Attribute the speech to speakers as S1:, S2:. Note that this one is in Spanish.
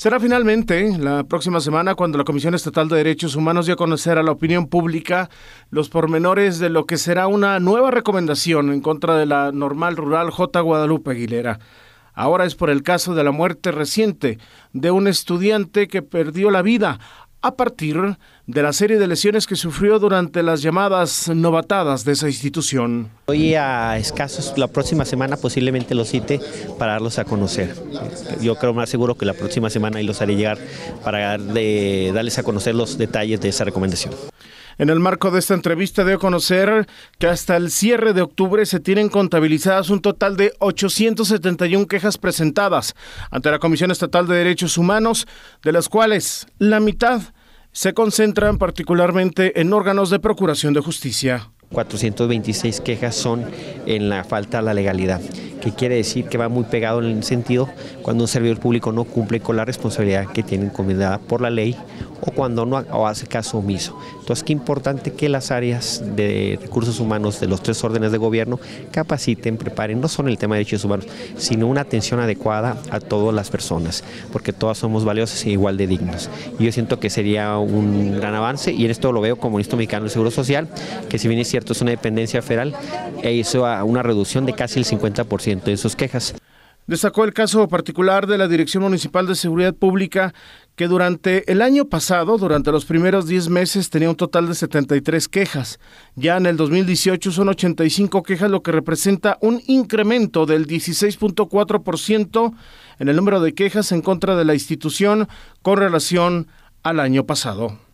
S1: Será finalmente la próxima semana cuando la Comisión Estatal de Derechos Humanos dio a conocer a la opinión pública los pormenores de lo que será una nueva recomendación en contra de la normal rural J. Guadalupe Aguilera. Ahora es por el caso de la muerte reciente de un estudiante que perdió la vida a partir de la serie de lesiones que sufrió durante las llamadas novatadas de esa institución.
S2: Hoy a escasos, la próxima semana posiblemente los cite para darlos a conocer. Yo creo más seguro que la próxima semana y los haré llegar para darles a conocer los detalles de esa recomendación.
S1: En el marco de esta entrevista debo conocer que hasta el cierre de octubre se tienen contabilizadas un total de 871 quejas presentadas ante la Comisión Estatal de Derechos Humanos, de las cuales la mitad se concentran particularmente en órganos de procuración de justicia. 426 quejas son
S2: en la falta a la legalidad que quiere decir que va muy pegado en el sentido cuando un servidor público no cumple con la responsabilidad que tiene encomendada por la ley o cuando no hace caso omiso. Entonces, qué importante que las áreas de recursos humanos de los tres órdenes de gobierno capaciten, preparen, no solo el tema de derechos humanos, sino una atención adecuada a todas las personas, porque todas somos valiosas e igual de dignos. Y yo siento que sería un gran avance y en esto lo veo como ministro Mexicano del Seguro Social, que si bien es cierto es una dependencia federal, e hizo una reducción de casi el 50% de quejas.
S1: Destacó el caso particular de la Dirección Municipal de Seguridad Pública, que durante el año pasado, durante los primeros 10 meses, tenía un total de 73 quejas. Ya en el 2018 son 85 quejas, lo que representa un incremento del 16.4% en el número de quejas en contra de la institución con relación al año pasado.